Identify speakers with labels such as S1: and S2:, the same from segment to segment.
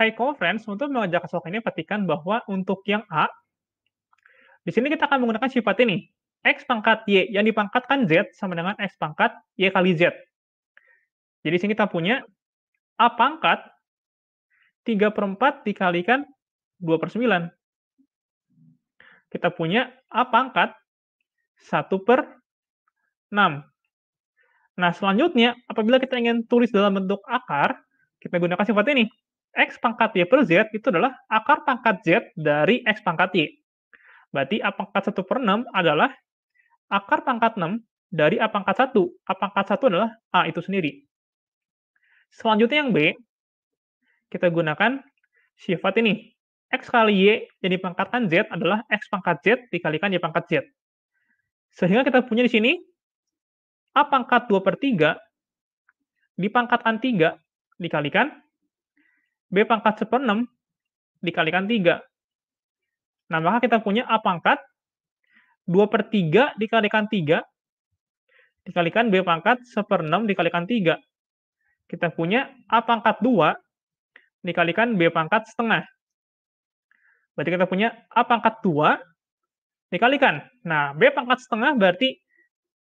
S1: High Conference untuk mengajak ini perhatikan bahwa untuk yang A, di sini kita akan menggunakan sifat ini. X pangkat Y yang dipangkatkan Z sama dengan X pangkat Y kali Z. Jadi sini kita punya A pangkat 3 per 4 dikalikan 2 per 9. Kita punya A pangkat 1 per 6. Nah, selanjutnya, apabila kita ingin tulis dalam bentuk akar, kita gunakan sifat ini. X pangkat Y per Z itu adalah akar pangkat Z dari X pangkat Y. Berarti A pangkat 1 per 6 adalah akar pangkat 6 dari A pangkat 1. A pangkat 1 adalah A itu sendiri. Selanjutnya yang B, kita gunakan sifat ini. X kali Y yang dipangkatkan Z adalah X pangkat Z dikalikan Y pangkat Z. Sehingga kita punya di sini A pangkat 2 per 3 dipangkatkan 3 dikalikan B pangkat 1 per 6 dikalikan 3. Nah, maka kita punya A pangkat 2 per 3 dikalikan 3 dikalikan B pangkat 1 per 6 dikalikan 3. Kita punya A pangkat 2 dikalikan B pangkat setengah. Berarti kita punya A pangkat 2 dikalikan. Nah, B pangkat setengah berarti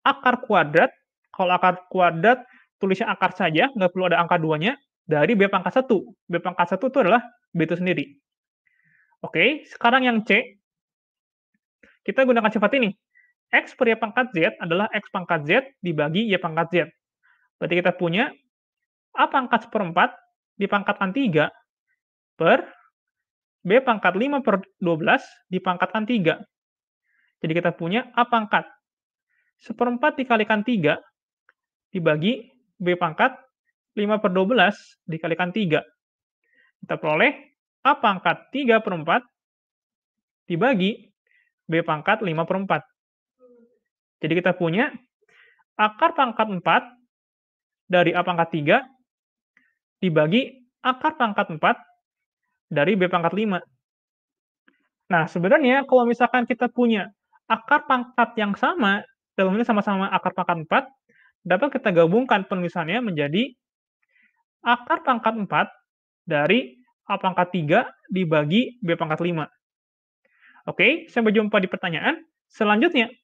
S1: akar kuadrat. Kalau akar kuadrat, tulisnya akar saja, nggak perlu ada angka 2-nya dari B pangkat 1. B pangkat 1 itu adalah B itu sendiri. Oke, sekarang yang C. Kita gunakan sifat ini. X per Y pangkat Z adalah X pangkat Z dibagi Y pangkat Z. Berarti kita punya A pangkat 1 per 4 dipangkatkan 3 per B pangkat 5 per 12 dipangkatkan 3. Jadi kita punya A pangkat 1 4 dikalikan 3 dibagi B pangkat 5 per 12 dikalikan 3. Kita peroleh A pangkat 3 per 4 dibagi B pangkat 5 per 4. Jadi kita punya akar pangkat 4 dari A pangkat 3 dibagi akar pangkat 4 dari B pangkat 5. Nah, sebenarnya kalau misalkan kita punya akar pangkat yang sama, dalam ini sama-sama akar pangkat 4, dapat kita gabungkan penulisannya menjadi akar pangkat 4 dari A pangkat 3 dibagi B pangkat 5. Oke, sampai jumpa di pertanyaan selanjutnya.